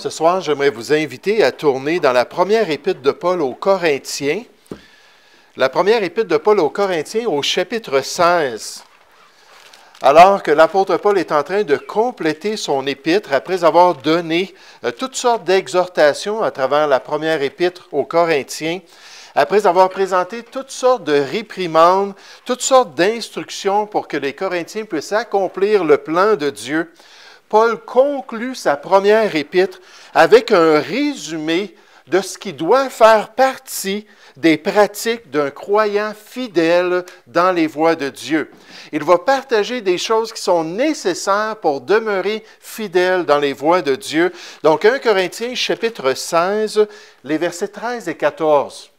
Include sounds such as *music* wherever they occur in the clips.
Ce soir, j'aimerais vous inviter à tourner dans la première épître de Paul aux Corinthiens. La première épître de Paul aux Corinthiens au chapitre 16. Alors que l'apôtre Paul est en train de compléter son épître après avoir donné euh, toutes sortes d'exhortations à travers la première épître aux Corinthiens, après avoir présenté toutes sortes de réprimandes, toutes sortes d'instructions pour que les Corinthiens puissent accomplir le plan de Dieu, Paul conclut sa première épître avec un résumé de ce qui doit faire partie des pratiques d'un croyant fidèle dans les voies de Dieu. Il va partager des choses qui sont nécessaires pour demeurer fidèle dans les voies de Dieu. Donc 1 Corinthiens chapitre 16, les versets 13 et 14.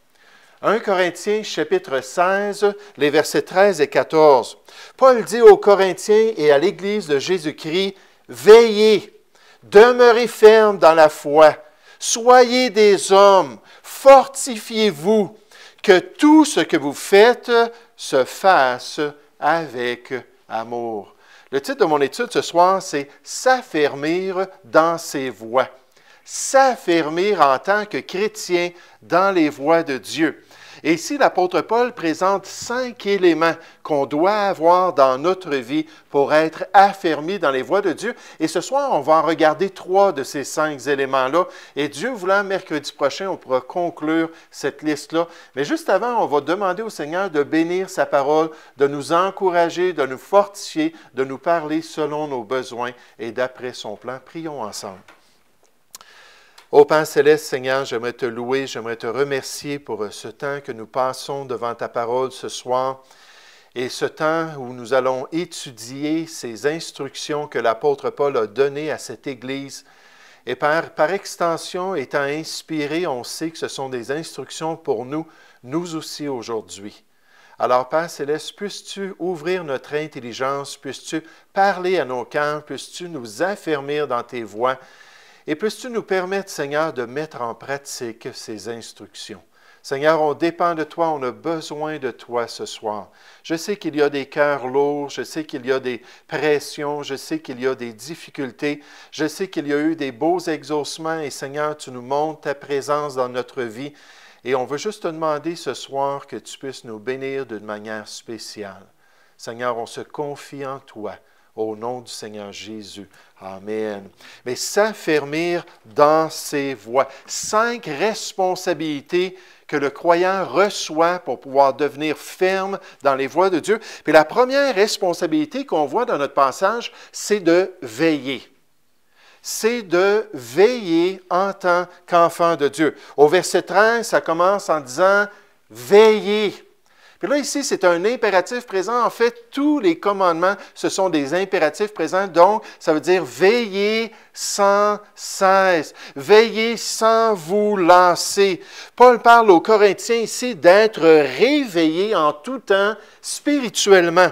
1 Corinthiens chapitre 16, les versets 13 et 14. Paul dit aux Corinthiens et à l'Église de Jésus-Christ, Veillez, demeurez ferme dans la foi, soyez des hommes, fortifiez-vous, que tout ce que vous faites se fasse avec amour. Le titre de mon étude ce soir, c'est S'affermir dans ses voies. S'affermir en tant que chrétien dans les voies de Dieu. Et ici, l'apôtre Paul présente cinq éléments qu'on doit avoir dans notre vie pour être affirmé dans les voies de Dieu. Et ce soir, on va en regarder trois de ces cinq éléments-là. Et Dieu voulant, mercredi prochain, on pourra conclure cette liste-là. Mais juste avant, on va demander au Seigneur de bénir sa parole, de nous encourager, de nous fortifier, de nous parler selon nos besoins et d'après son plan. Prions ensemble. Ô Père céleste, Seigneur, j'aimerais te louer, j'aimerais te remercier pour euh, ce temps que nous passons devant ta parole ce soir et ce temps où nous allons étudier ces instructions que l'apôtre Paul a données à cette Église. Et par, par extension, étant inspiré, on sait que ce sont des instructions pour nous, nous aussi aujourd'hui. Alors, Père céleste, puisses-tu ouvrir notre intelligence, puisses-tu parler à nos cœurs, puisses-tu nous affermir dans tes voies et puisses-tu nous permettre, Seigneur, de mettre en pratique ces instructions. Seigneur, on dépend de toi, on a besoin de toi ce soir. Je sais qu'il y a des cœurs lourds, je sais qu'il y a des pressions, je sais qu'il y a des difficultés, je sais qu'il y a eu des beaux exaucements et Seigneur, tu nous montres ta présence dans notre vie et on veut juste te demander ce soir que tu puisses nous bénir d'une manière spéciale. Seigneur, on se confie en toi au nom du Seigneur Jésus. Amen. Mais s'affermir dans ses voies. Cinq responsabilités que le croyant reçoit pour pouvoir devenir ferme dans les voies de Dieu. Puis la première responsabilité qu'on voit dans notre passage, c'est de veiller c'est de veiller en tant qu'enfant de Dieu. Au verset 13, ça commence en disant Veillez. Puis là, ici, c'est un impératif présent. En fait, tous les commandements, ce sont des impératifs présents. Donc, ça veut dire veiller sans cesse, veiller sans vous lancer. Paul parle aux Corinthiens ici d'être réveillé en tout temps spirituellement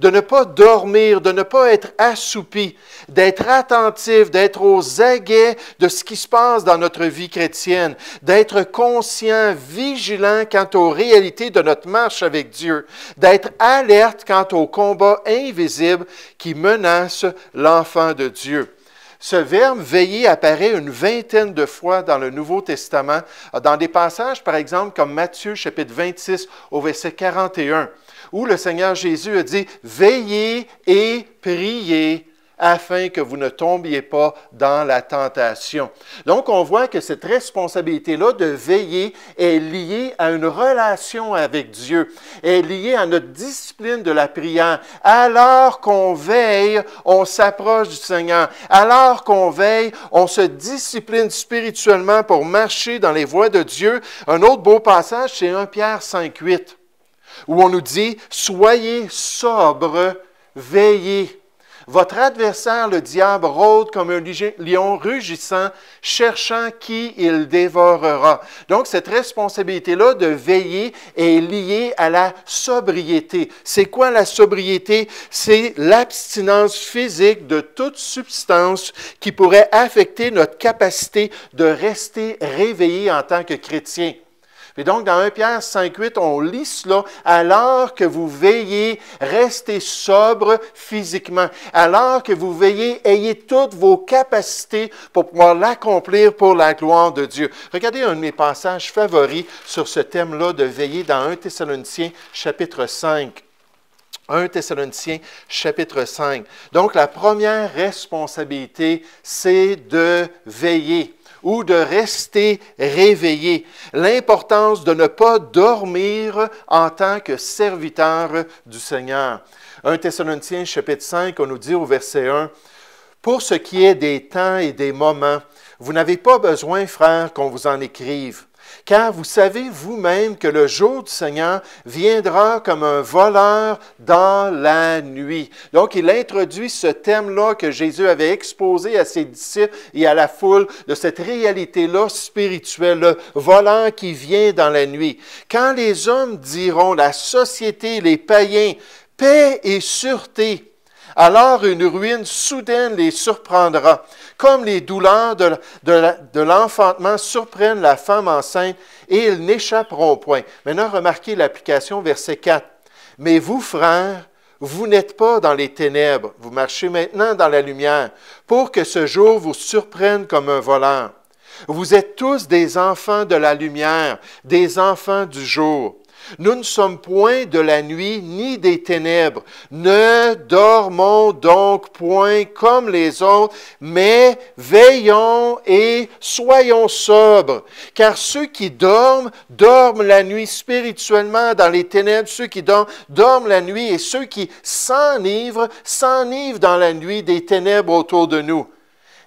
de ne pas dormir, de ne pas être assoupi d'être attentif, d'être aux aguets de ce qui se passe dans notre vie chrétienne, d'être conscient, vigilant quant aux réalités de notre marche avec Dieu, d'être alerte quant aux combats invisible qui menace l'enfant de Dieu. Ce verbe veiller apparaît une vingtaine de fois dans le Nouveau Testament, dans des passages par exemple comme Matthieu chapitre 26 au verset 41, où le Seigneur Jésus a dit Veillez et priez afin que vous ne tombiez pas dans la tentation. Donc, on voit que cette responsabilité-là de veiller est liée à une relation avec Dieu, est liée à notre discipline de la prière. Alors qu'on veille, on s'approche du Seigneur. Alors qu'on veille, on se discipline spirituellement pour marcher dans les voies de Dieu. Un autre beau passage, c'est 1 Pierre 5,8, où on nous dit, soyez sobres, veillez. Votre adversaire, le diable, rôde comme un lion rugissant, cherchant qui il dévorera. Donc, cette responsabilité-là de veiller est liée à la sobriété. C'est quoi la sobriété? C'est l'abstinence physique de toute substance qui pourrait affecter notre capacité de rester réveillé en tant que chrétien. Et donc, dans 1 Pierre 5,8 on lit cela, alors que vous veillez, restez sobre physiquement. Alors que vous veillez, ayez toutes vos capacités pour pouvoir l'accomplir pour la gloire de Dieu. Regardez un de mes passages favoris sur ce thème-là de veiller dans 1 Thessaloniciens chapitre 5. 1 Thessaloniciens chapitre 5. Donc la première responsabilité, c'est de veiller ou de rester réveillé, l'importance de ne pas dormir en tant que serviteur du Seigneur. 1 Thessaloniciens chapitre 5, on nous dit au verset 1, Pour ce qui est des temps et des moments, vous n'avez pas besoin, frère, qu'on vous en écrive car vous savez vous-même que le jour du Seigneur viendra comme un voleur dans la nuit. Donc, il introduit ce thème-là que Jésus avait exposé à ses disciples et à la foule de cette réalité-là spirituelle, le voleur qui vient dans la nuit. Quand les hommes diront, la société, les païens, paix et sûreté, alors une ruine soudaine les surprendra, comme les douleurs de, l'enfantement surprennent la femme enceinte, et ils n'échapperont point. Maintenant, remarquez l'application verset 4. Mais vous, frères, vous n'êtes pas dans les ténèbres, vous marchez maintenant dans la lumière, pour que ce jour vous surprenne comme un voleur. Vous êtes tous des enfants de la lumière, des enfants du jour. Nous ne sommes point de la nuit ni des ténèbres. Ne dormons donc point comme les autres, mais veillons et soyons sobres. Car ceux qui dorment, dorment la nuit spirituellement dans les ténèbres. Ceux qui dorment, dorment la nuit. Et ceux qui s'enivrent, s'enivrent dans la nuit des ténèbres autour de nous.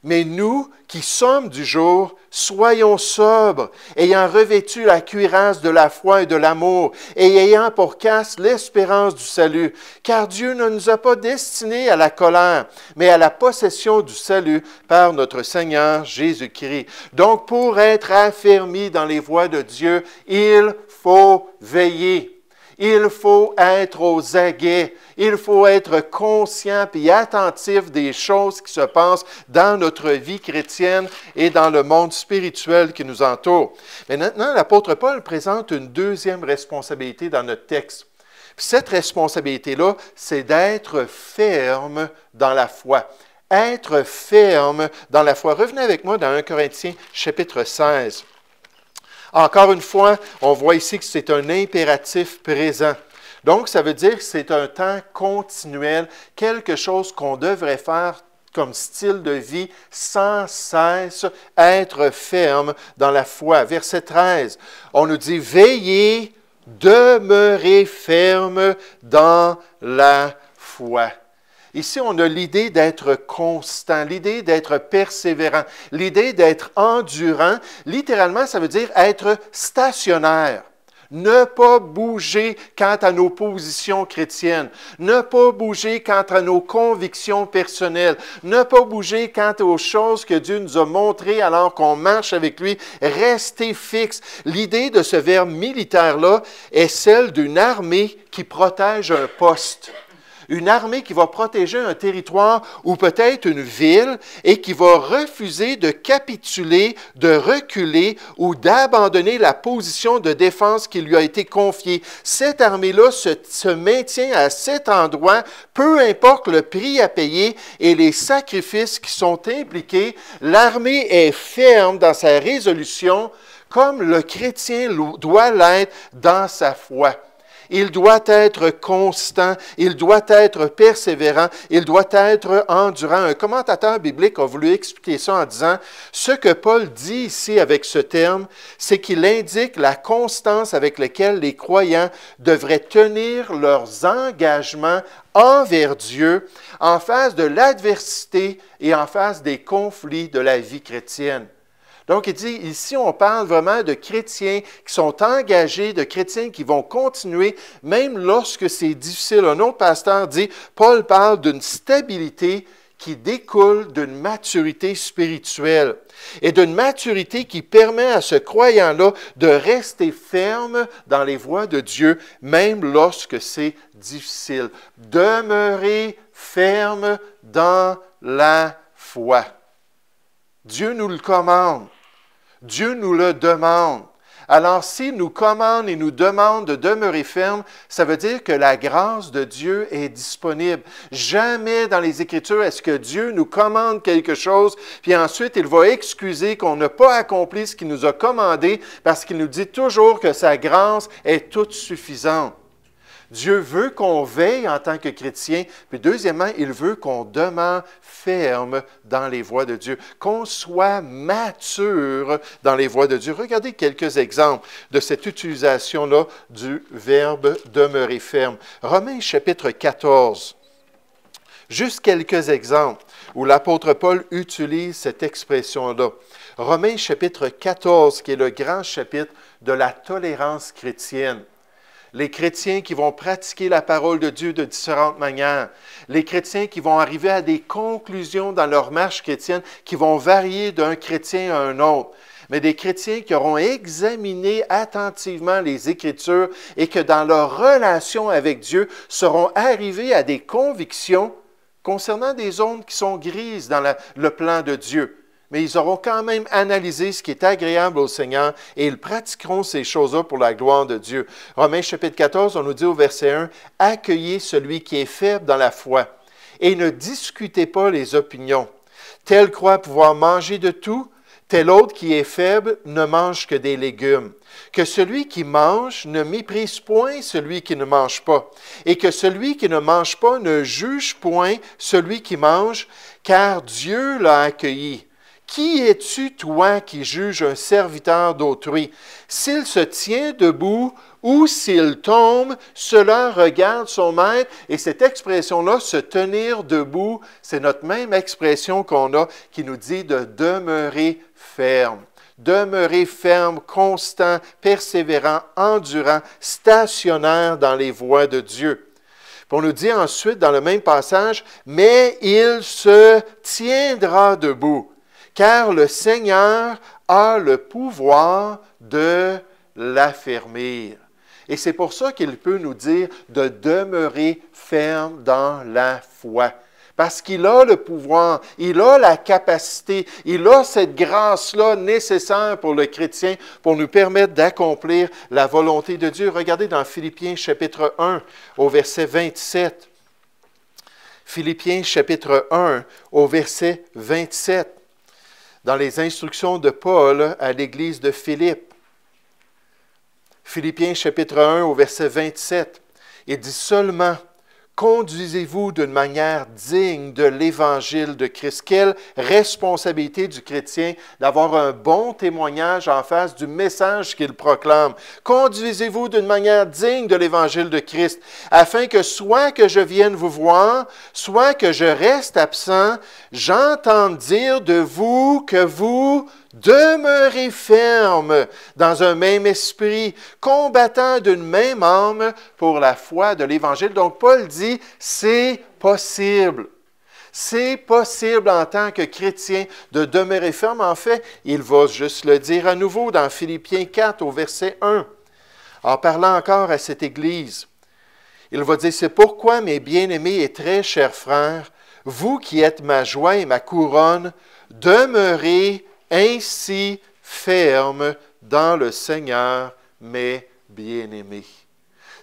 Mais nous qui sommes du jour, soyons sobres, ayant revêtu la cuirasse de la foi et de l'amour, et ayant pour casse l'espérance du salut, car Dieu ne nous a pas destinés à la colère, mais à la possession du salut par notre Seigneur Jésus-Christ. Donc pour être affermis dans les voies de Dieu, il faut veiller. Il faut être aux aguets, il faut être conscient et attentif des choses qui se passent dans notre vie chrétienne et dans le monde spirituel qui nous entoure. Mais maintenant, l'apôtre Paul présente une deuxième responsabilité dans notre texte. cette responsabilité-là, c'est d'être ferme dans la foi. Être ferme dans la foi. Revenez avec moi dans 1 Corinthiens chapitre 16. Encore une fois, on voit ici que c'est un impératif présent. Donc, ça veut dire que c'est un temps continuel, quelque chose qu'on devrait faire comme style de vie sans cesse, être ferme dans la foi. Verset 13, on nous dit, veillez, demeurez ferme dans la foi. Ici, on a l'idée d'être constant, l'idée d'être persévérant, l'idée d'être endurant. Littéralement, ça veut dire être stationnaire. Ne pas bouger quant à nos positions chrétiennes, ne pas bouger quant à nos convictions personnelles, ne pas bouger quant aux choses que Dieu nous a montrées alors qu'on marche avec lui, rester fixe. L'idée de ce verbe militaire-là est celle d'une armée qui protège un poste une armée qui va protéger un territoire ou peut-être une ville et qui va refuser de capituler, de reculer ou d'abandonner la position de défense qui lui a été confiée. Cette armée-là se, maintient à cet endroit, peu importe le prix à payer et les sacrifices qui sont impliqués. L'armée est ferme dans sa résolution comme le chrétien doit l'être dans sa foi. Il doit être constant, il doit être persévérant, il doit être endurant. Un commentateur biblique a voulu expliquer ça en disant, ce que Paul dit ici avec ce terme, c'est qu'il indique la constance avec laquelle les croyants devraient tenir leurs engagements envers Dieu en face de l'adversité et en face des conflits de la vie chrétienne. Donc, il dit, ici, on parle vraiment de chrétiens qui sont engagés, de chrétiens qui vont continuer, même lorsque c'est difficile. Un autre pasteur dit, Paul parle d'une stabilité qui découle d'une maturité spirituelle et d'une maturité qui permet à ce croyant-là de rester ferme dans les voies de Dieu, même lorsque c'est difficile. Demeurer ferme dans la foi. Dieu nous le commande. Dieu nous le demande. Alors s'il nous commande et nous demande de demeurer ferme, ça veut dire que la grâce de Dieu est disponible. Jamais dans les Écritures est-ce que Dieu nous commande quelque chose, puis ensuite il va excuser qu'on n'a pas accompli ce qu'il nous a commandé, parce qu'il nous dit toujours que sa grâce est toute suffisante. Dieu veut qu'on veille en tant que chrétien, puis deuxièmement, il veut qu'on demeure ferme dans les voies de Dieu, qu'on soit mature dans les voies de Dieu. Regardez quelques exemples de cette utilisation-là du verbe demeurer ferme. Romains chapitre 14. Juste quelques exemples où l'apôtre Paul utilise cette expression-là. Romains chapitre 14, qui est le grand chapitre de la tolérance chrétienne les chrétiens qui vont pratiquer la parole de Dieu de différentes manières, les chrétiens qui vont arriver à des conclusions dans leur marche chrétienne qui vont varier d'un chrétien à un autre, mais des chrétiens qui auront examiné attentivement les Écritures et que dans leur relation avec Dieu seront arrivés à des convictions concernant des zones qui sont grises dans le plan de Dieu mais ils auront quand même analysé ce qui est agréable au Seigneur et ils pratiqueront ces choses-là pour la gloire de Dieu. Romains chapitre 14, on nous dit au verset 1, Accueillez celui qui est faible dans la foi et ne discutez pas les opinions. Tel croit pouvoir manger de tout, tel autre qui est faible ne mange que des légumes. Que celui qui mange ne méprise point celui qui ne mange pas, et que celui qui ne mange pas ne juge point celui qui mange, car Dieu l'a accueilli. Qui es-tu, toi, qui juge un serviteur d'autrui? S'il se tient debout ou s'il tombe, cela regarde son maître. Et cette expression-là, se tenir debout, c'est notre même expression qu'on a qui nous dit de demeurer ferme. Demeurer ferme, constant, persévérant, endurant, stationnaire dans les voies de Dieu. pour on nous dit ensuite dans le même passage, mais il se tiendra debout car le Seigneur a le pouvoir de l'affermir. Et c'est pour ça qu'il peut nous dire de demeurer ferme dans la foi parce qu'il a le pouvoir, il a la capacité, il a cette grâce-là nécessaire pour le chrétien pour nous permettre d'accomplir la volonté de Dieu. Regardez dans Philippiens chapitre 1 au verset 27. Philippiens chapitre 1 au verset 27 dans les instructions de Paul à l'église de Philippe. Philippiens chapitre 1 au verset 27, il dit seulement Conduisez-vous d'une manière digne de l'évangile de Christ. Quelle responsabilité du chrétien d'avoir un bon témoignage en face du message qu'il proclame. Conduisez-vous d'une manière digne de l'évangile de Christ, afin que soit que je vienne vous voir, soit que je reste absent, j'entende dire de vous que vous demeurez fermes dans un même esprit, combattant d'une même âme pour la foi de l'Évangile. Donc Paul dit, c'est possible. C'est possible en tant que chrétien de demeurer ferme. En fait, il va juste le dire à nouveau dans Philippiens 4 au verset 1, en parlant encore à cette Église. Il va dire, c'est pourquoi mes bien-aimés et très chers frères, vous qui êtes ma joie et ma couronne, demeurez ainsi ferme dans le Seigneur, mes bien-aimés.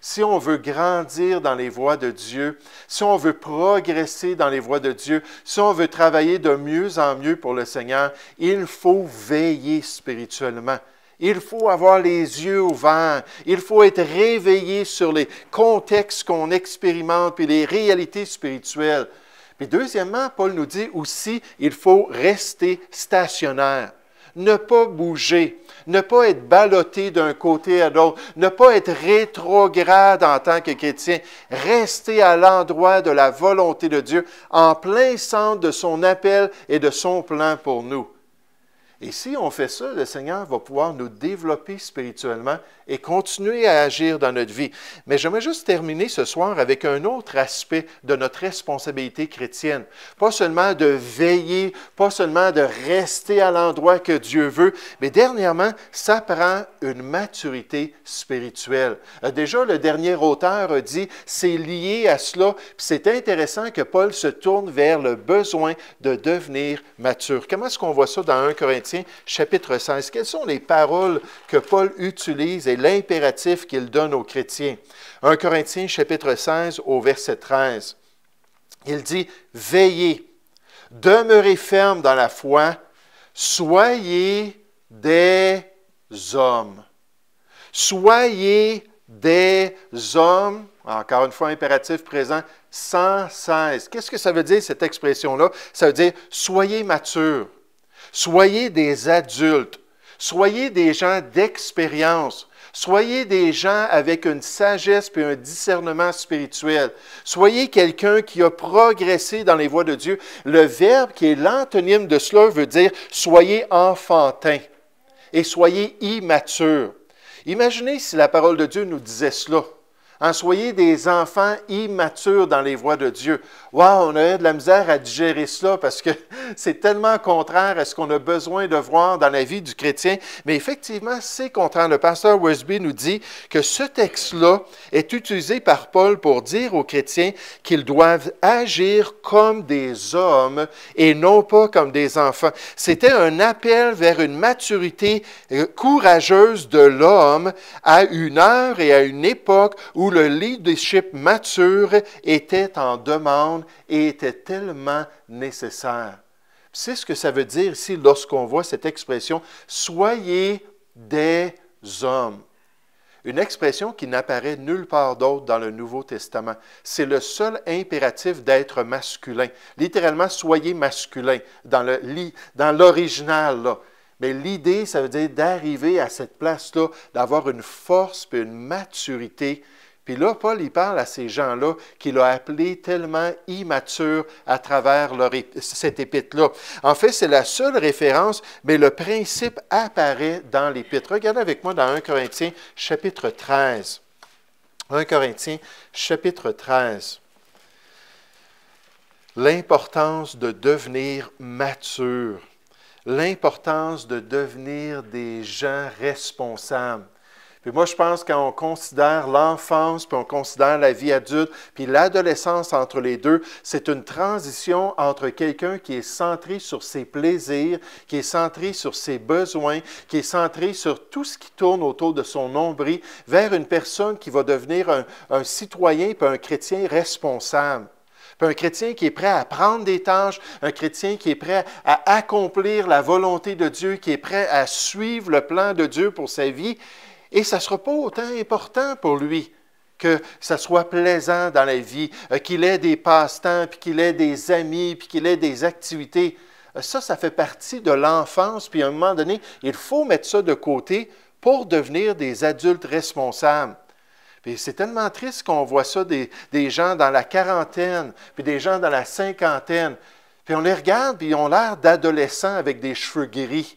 Si on veut grandir dans les voies de Dieu, si on veut progresser dans les voies de Dieu, si on veut travailler de mieux en mieux pour le Seigneur, il faut veiller spirituellement. Il faut avoir les yeux ouverts. Il faut être réveillé sur les contextes qu'on expérimente et les réalités spirituelles. Mais deuxièmement, Paul nous dit aussi, il faut rester stationnaire, ne pas bouger, ne pas être ballotté d'un côté à l'autre, ne pas être rétrograde en tant que chrétien, rester à l'endroit de la volonté de Dieu, en plein centre de son appel et de son plan pour nous. Et si on fait ça, le Seigneur va pouvoir nous développer spirituellement et continuer à agir dans notre vie. Mais j'aimerais juste terminer ce soir avec un autre aspect de notre responsabilité chrétienne. Pas seulement de veiller, pas seulement de rester à l'endroit que Dieu veut, mais dernièrement, ça prend une maturité spirituelle. Euh, déjà, le dernier auteur a dit, c'est lié à cela. C'est intéressant que Paul se tourne vers le besoin de devenir mature. Comment est-ce qu'on voit ça dans 1 Corinthiens? chapitre 16. Quelles sont les paroles que Paul utilise et l'impératif qu'il donne aux chrétiens? 1 Corinthiens, chapitre 16, au verset 13. Il dit, veillez, demeurez fermes dans la foi, soyez des hommes. Soyez des hommes, encore une fois, impératif présent, sans Qu'est-ce que ça veut dire, cette expression-là? Ça veut dire soyez matures, Soyez des adultes, soyez des gens d'expérience, soyez des gens avec une sagesse et un discernement spirituel. Soyez quelqu'un qui a progressé dans les voies de Dieu. Le verbe qui est l'antonyme de cela veut dire soyez enfantin et soyez immature. Imaginez si la parole de Dieu nous disait cela. En soyez des enfants immatures dans les voies de Dieu. Waouh, on a de la misère à digérer cela parce que *laughs* c'est tellement contraire à ce qu'on a besoin de voir dans la vie du chrétien. Mais effectivement, c'est contraire. Le pasteur wesby nous dit que ce texte-là est utilisé par Paul pour dire aux chrétiens qu'ils doivent agir comme des hommes et non pas comme des enfants. C'était un appel vers une maturité euh, courageuse de l'homme à une heure et à une époque où où le leadership mature était en demande et était tellement nécessaire. C'est ce que ça veut dire ici lorsqu'on voit cette expression Soyez des hommes. Une expression qui n'apparaît nulle part d'autre dans le Nouveau Testament. C'est le seul impératif d'être masculin. Littéralement, soyez masculin dans l'original. Mais l'idée, ça veut dire d'arriver à cette place-là, d'avoir une force et une maturité puis là, Paul, il parle à ces gens-là qu'il a appelés tellement immatures à travers cette épître-là. En fait, c'est la seule référence, mais le principe apparaît dans l'épître. Regardez avec moi dans 1 Corinthiens chapitre 13. 1 Corinthiens chapitre 13 l'importance de devenir mature, l'importance de devenir des gens responsables. Puis moi, je pense on considère l'enfance, puis on considère la vie adulte, puis l'adolescence entre les deux, c'est une transition entre quelqu'un qui est centré sur ses plaisirs, qui est centré sur ses besoins, qui est centré sur tout ce qui tourne autour de son nombril, vers une personne qui va devenir un, un citoyen, puis un chrétien responsable. Puis un chrétien qui est prêt à prendre des tâches, un chrétien qui est prêt à accomplir la volonté de Dieu, qui est prêt à suivre le plan de Dieu pour sa vie, et ça ne sera pas autant important pour lui que ça soit plaisant dans la vie, euh, qu'il ait des passe-temps, puis qu'il ait des amis, puis qu'il ait des activités. Euh, ça, ça fait partie de l'enfance, puis à un moment donné, il faut mettre ça de côté pour devenir des adultes responsables. Puis c'est tellement triste qu'on voit ça des, des, gens dans la quarantaine, puis des gens dans la cinquantaine, puis on les regarde, puis ils ont l'air d'adolescents avec des cheveux gris.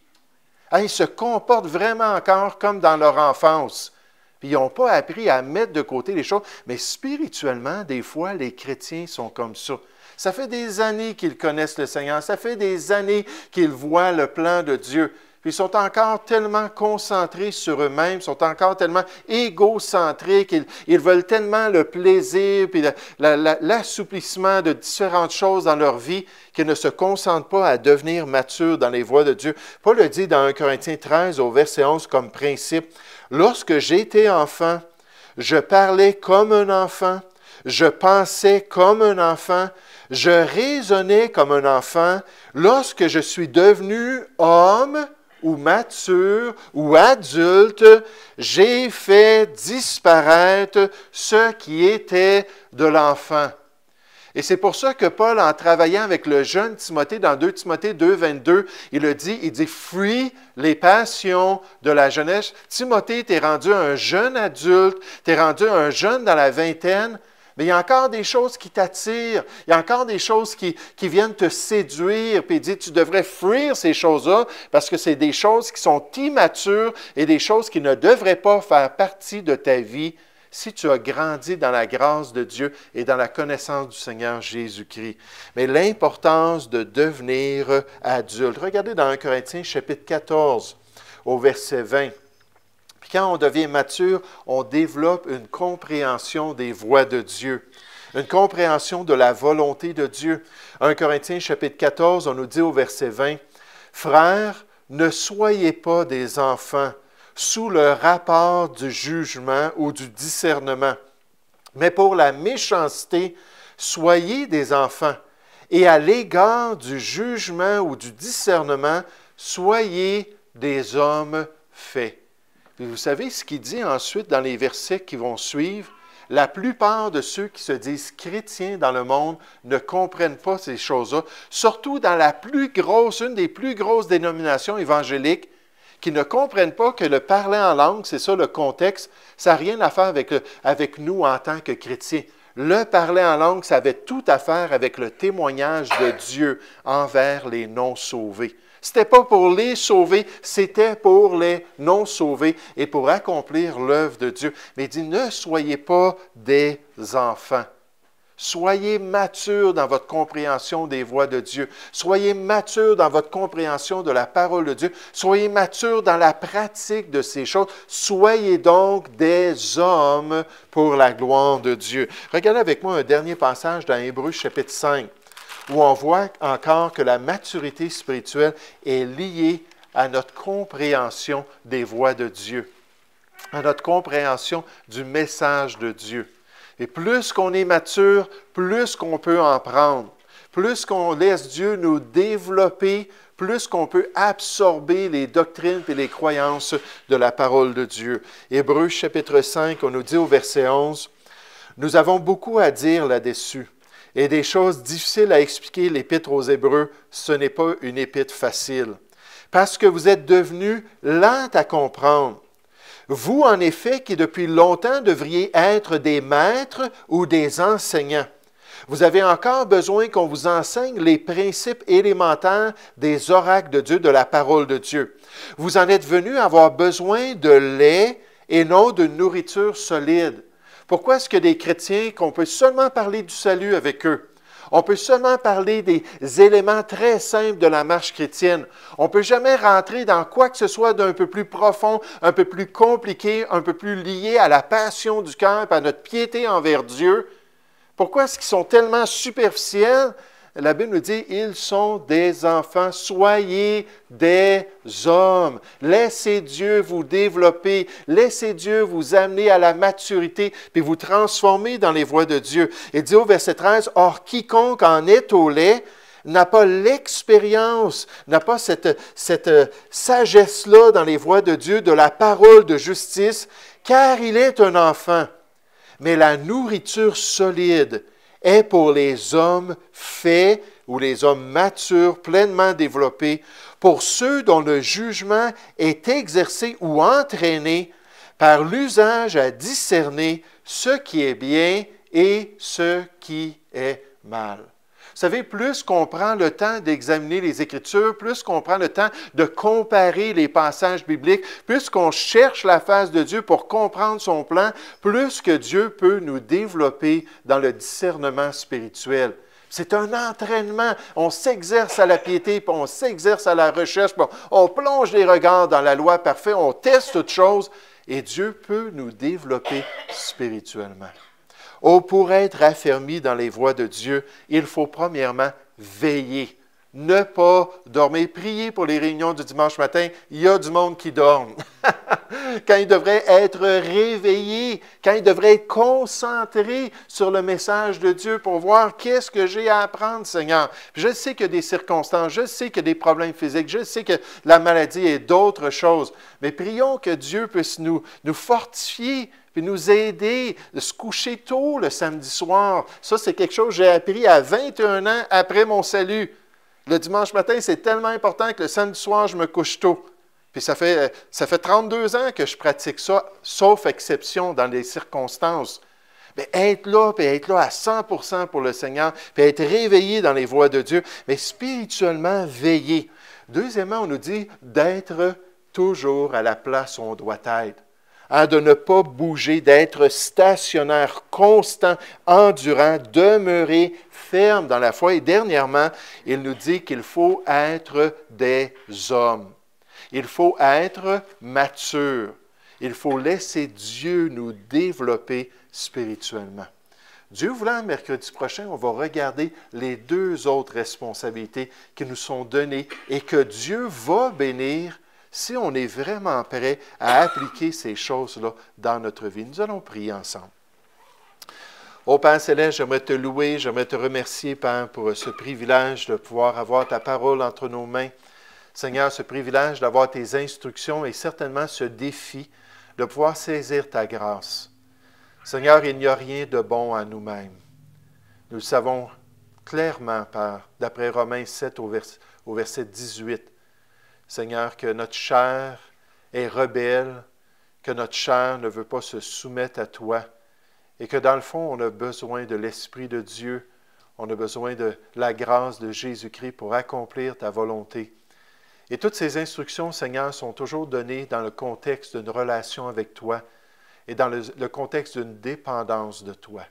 Hein, ils se comportent vraiment encore comme dans leur enfance. Puis ils n'ont pas appris à mettre de côté les choses. Mais spirituellement, des fois, les chrétiens sont comme ça. Ça fait des années qu'ils connaissent le Seigneur. Ça fait des années qu'ils voient le plan de Dieu puis ils sont encore tellement concentrés sur eux-mêmes, sont encore tellement égocentriques, ils, ils, veulent tellement le plaisir, et l'assouplissement de différentes choses dans leur vie, qu'ils ne se concentrent pas à devenir matures dans les voies de Dieu. Paul le dit dans 1 Corinthiens 13 au verset 11 comme principe, Lorsque j'étais enfant, je parlais comme un enfant, je pensais comme un enfant, je raisonnais comme un enfant. Lorsque je suis devenu homme, ou mature ou adulte, j'ai fait disparaître ce qui était de l'enfant. Et c'est pour ça que Paul, en travaillant avec le jeune Timothée dans 2 Timothée 2, 22, il le dit, il dit, fuis les passions de la jeunesse. Timothée, t'es rendu un jeune adulte, t'es rendu un jeune dans la vingtaine, mais il y a encore des choses qui t'attirent, il y a encore des choses qui, viennent te séduire, puis dit, tu devrais fuir ces choses-là parce que c'est des choses qui sont immatures et des choses qui ne devraient pas faire partie de ta vie si tu as grandi dans la grâce de Dieu et dans la connaissance du Seigneur Jésus-Christ. Mais l'importance de devenir adulte. Regardez dans 1 Corinthiens chapitre 14 au verset 20. Quand on devient mature, on développe une compréhension des voies de Dieu, une compréhension de la volonté de Dieu. 1 Corinthiens chapitre 14, on nous dit au verset 20, Frères, ne soyez pas des enfants sous le rapport du jugement ou du discernement, mais pour la méchanceté, soyez des enfants, et à l'égard du jugement ou du discernement, soyez des hommes faits vous savez ce qu'il dit ensuite dans les versets qui vont suivre? La plupart de ceux qui se disent chrétiens dans le monde ne comprennent pas ces choses-là, surtout dans la plus grosse, une des plus grosses dénominations évangéliques, qui ne comprennent pas que le parler en langue, c'est ça le contexte, ça n'a rien à faire avec, avec nous en tant que chrétiens. Le parler en langue, ça avait tout à faire avec le témoignage de Dieu envers les non-sauvés. C'était pas pour les sauver, c'était pour les non-sauvés et pour accomplir l'œuvre de Dieu. Mais il dit, ne soyez pas des enfants. Soyez mature dans votre compréhension des voies de Dieu. Soyez mature dans votre compréhension de la parole de Dieu. Soyez mature dans la pratique de ces choses. Soyez donc des hommes pour la gloire de Dieu. Regardez avec moi un dernier passage dans Hébreu chapitre 5, où on voit encore que la maturité spirituelle est liée à notre compréhension des voies de Dieu, à notre compréhension du message de Dieu. Et plus qu'on est mature, plus qu'on peut en prendre. Plus qu'on laisse Dieu nous développer, plus qu'on peut absorber les doctrines et les croyances de la parole de Dieu. Hébreux chapitre 5, on nous dit au verset 11, Nous avons beaucoup à dire là-dessus et des choses difficiles à expliquer l'épître aux Hébreux, ce n'est pas une épître facile, parce que vous êtes devenus lents à comprendre vous, en effet, qui depuis longtemps devriez être des maîtres ou des enseignants, vous avez encore besoin qu'on vous enseigne les principes élémentaires des oracles de Dieu, de la parole de Dieu. Vous en êtes venu avoir besoin de lait et non de nourriture solide. Pourquoi est-ce que des chrétiens qu'on peut seulement parler du salut avec eux? On peut seulement parler des éléments très simples de la marche chrétienne. On ne peut jamais rentrer dans quoi que ce soit d'un peu plus profond, un peu plus compliqué, un peu plus lié à la passion du cœur, à notre piété envers Dieu. Pourquoi est-ce qu'ils sont tellement superficiels la Bible nous dit, ils sont des enfants, soyez des hommes. Laissez Dieu vous développer, laissez Dieu vous amener à la maturité, puis vous transformer dans les voies de Dieu. Et dit au verset 13, Or quiconque en est au lait n'a pas l'expérience, n'a pas cette, cette euh, sagesse-là dans les voies de Dieu, de la parole de justice, car il est un enfant. Mais la nourriture solide, est pour les hommes faits ou les hommes matures, pleinement développés, pour ceux dont le jugement est exercé ou entraîné par l'usage à discerner ce qui est bien et ce qui est mal. Vous savez, plus qu'on prend le temps d'examiner les Écritures, plus qu'on prend le temps de comparer les passages bibliques, plus qu'on cherche la face de Dieu pour comprendre son plan, plus que Dieu peut nous développer dans le discernement spirituel. C'est un entraînement. On s'exerce à la piété, on s'exerce à la recherche, on plonge les regards dans la loi parfaite, on teste toutes choses, et Dieu peut nous développer spirituellement pour être affermi dans les voies de Dieu, il faut premièrement veiller, ne pas dormir. Prier pour les réunions du dimanche matin, il y a du monde qui dorme. *laughs* quand il devrait être réveillé, quand il devrait être concentré sur le message de Dieu pour voir qu'est-ce que j'ai à apprendre, Seigneur. Je sais que des circonstances, je sais que des problèmes physiques, je sais que la maladie est d'autres choses, mais prions que Dieu puisse nous, nous fortifier nous aider de se coucher tôt le samedi soir. Ça, c'est quelque chose que j'ai appris à 21 ans après mon salut. Le dimanche matin, c'est tellement important que le samedi soir, je me couche tôt. Puis ça fait, euh, ça fait 32 ans que je pratique ça, sauf exception dans les circonstances. Mais être là, puis être là à 100% pour le Seigneur, puis être réveillé dans les voies de Dieu, mais spirituellement veillé. Deuxièmement, on nous dit d'être toujours à la place où on doit être de ne pas bouger, d'être stationnaire, constant, endurant, demeurer ferme dans la foi. Et dernièrement, il nous dit qu'il faut être des hommes. Il faut être mature. Il faut laisser Dieu nous développer spirituellement. Dieu voulant, mercredi prochain, on va regarder les deux autres responsabilités qui nous sont données et que Dieu va bénir si on est vraiment prêt à appliquer ces choses-là dans notre vie. Nous allons prier ensemble. Ô Père Céleste, j'aimerais te louer, j'aimerais te remercier, Père, pour ce privilège de pouvoir avoir ta parole entre nos mains. Seigneur, ce privilège d'avoir tes instructions et certainement ce défi de pouvoir saisir ta grâce. Seigneur, il n'y a rien de bon à nous-mêmes. Nous le savons clairement, Père, d'après Romains 7 au, au verset 18. Seigneur, que notre chair est rebelle, que notre chair ne veut pas se soumettre à toi, et que dans le fond, on a besoin de l'Esprit de Dieu, on a besoin de la grâce de Jésus-Christ pour accomplir ta volonté. Et toutes ces instructions, Seigneur, sont toujours données dans le contexte d'une relation avec toi et dans le, contexte d'une dépendance de toi.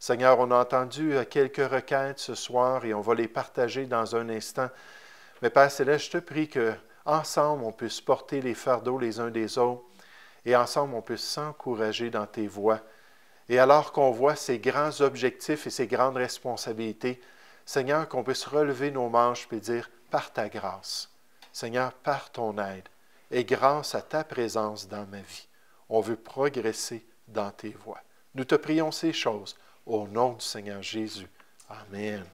Seigneur, on a entendu euh, quelques requêtes ce soir et on va les partager dans un instant. Mais Père Céleste, je te prie que Ensemble, on peut porter les fardeaux les uns des autres et ensemble, on peut s'encourager dans tes voies. Et alors qu'on voit ces grands objectifs et ces grandes responsabilités, Seigneur, qu'on puisse relever nos manches et dire, par ta grâce, Seigneur, par ton aide et grâce à ta présence dans ma vie, on veut progresser dans tes voies. Nous te prions ces choses au nom du Seigneur Jésus. Amen.